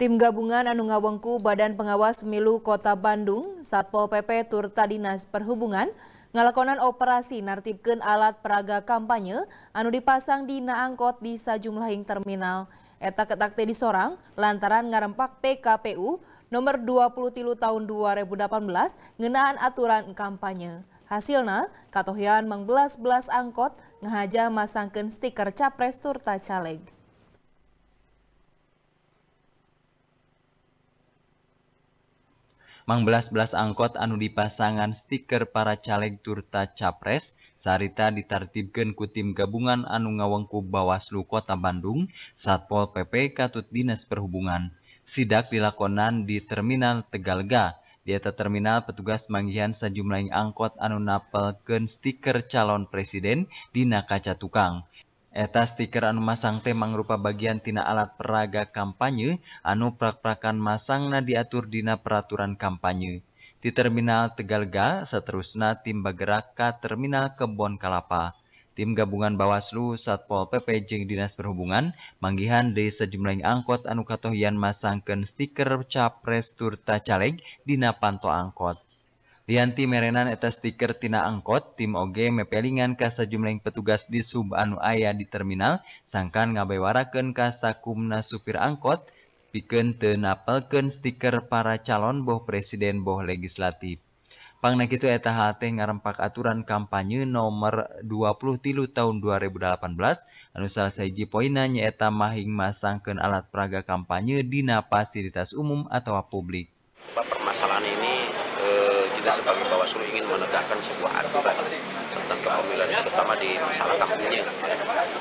Tim gabungan Anu Ngawengku Badan Pengawas Pemilu Kota Bandung, Satpol PP Turta Dinas Perhubungan, ngalakonan operasi nartipkan alat peraga kampanye anu dipasang di naangkot di sajumlahing terminal. Eta ketak di sorang lantaran ngarempak PKPU nomor 20 tilu tahun 2018 ngenaan aturan kampanye. Hasilnya, katohian mengbelas-belas angkot ngehaja masangken stiker capres turta caleg. mangbelas-belas angkot anu dipasangan stiker para caleg turta capres sarita ditartibkan ku tim gabungan anu ngawengku Bawaslu Kota Bandung Satpol PP Katut Dinas Perhubungan sidak dilakonan di Terminal Tegalga di atas terminal petugas manggihan sejumlah angkot anu napel gen stiker calon presiden di nakaca tukang Eta stiker anu masang teh mangrupa bagian tina alat peraga kampanye anu prak-prakan masangna diatur dina peraturan kampanye. Di Terminal Tegalga seterusna tim bergerak ke Terminal Kebon Kalapa. Tim gabungan Bawaslu, Satpol PP jing Dinas Perhubungan manggihan di sejumlah angkot anu katohian masangkan stiker capres turta caleg dina panto angkot. tim merenan eta stikertinana angkot tim OG mepelingan kasa jumleng petugas di Sub anu ayah di terminal sangkan ngabewaraken kasa kumna supir angkot piken tenapelken stiker para calon Boh presiden Boh legislatifpang itu eta H ngarepak aturan kampanye nomor 20 tilu tahun 2018 anussal sajaji poianyeetamahing mas sangken alat praraga kampanyedina pasilitas umum atau publik permasalahan ini sebagai Bawaslu ingin menegakkan sebuah aturan tentang kepemiluan terutama di masalah kampungnya.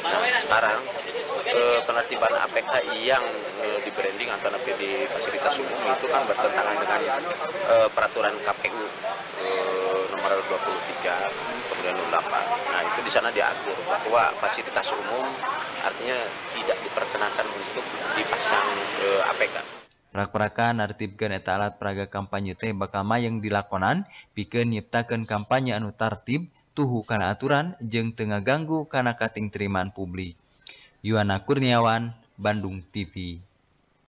Nah, sekarang eh, penertiban APK yang eh, di branding atau di fasilitas umum itu kan bertentangan dengan eh, peraturan KPU eh, nomor 23 kemudian 08. Nah, itu di sana diatur bahwa fasilitas umum artinya tidak diperkenankan untuk dipasang eh, APK. perakaan Artib keeta alat praaga kampanye T bakama yang dilakonan, pique nyiptakan kampanye Anutarib tuhhu karena aturan jeng tengah ganggukana Kating terman publik. Yoana Kurniawan Bandung TV.